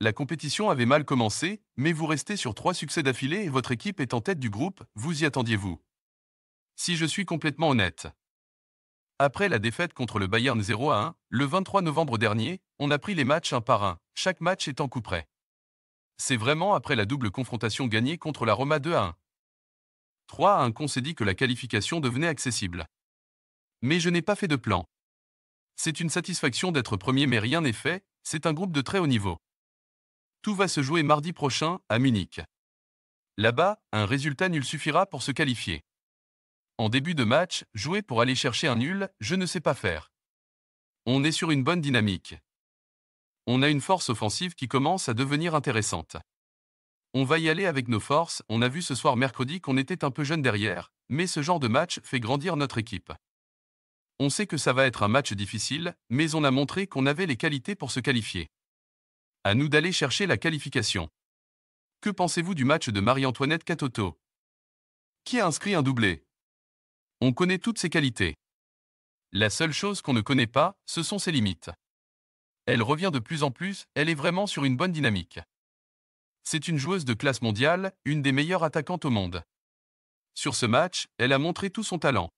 La compétition avait mal commencé, mais vous restez sur trois succès d'affilée et votre équipe est en tête du groupe, vous y attendiez-vous Si je suis complètement honnête. Après la défaite contre le Bayern 0 à 1, le 23 novembre dernier, on a pris les matchs un par un, chaque match étant coup près. C'est vraiment après la double confrontation gagnée contre la Roma 2 à 1. 3 à 1 qu'on s'est dit que la qualification devenait accessible. Mais je n'ai pas fait de plan. C'est une satisfaction d'être premier mais rien n'est fait, c'est un groupe de très haut niveau. Tout va se jouer mardi prochain à Munich. Là-bas, un résultat nul suffira pour se qualifier. En début de match, jouer pour aller chercher un nul, je ne sais pas faire. On est sur une bonne dynamique. On a une force offensive qui commence à devenir intéressante. On va y aller avec nos forces, on a vu ce soir mercredi qu'on était un peu jeune derrière, mais ce genre de match fait grandir notre équipe. On sait que ça va être un match difficile, mais on a montré qu'on avait les qualités pour se qualifier. À nous d'aller chercher la qualification. Que pensez-vous du match de Marie-Antoinette Catoto Qui a inscrit un doublé On connaît toutes ses qualités. La seule chose qu'on ne connaît pas, ce sont ses limites. Elle revient de plus en plus, elle est vraiment sur une bonne dynamique. C'est une joueuse de classe mondiale, une des meilleures attaquantes au monde. Sur ce match, elle a montré tout son talent.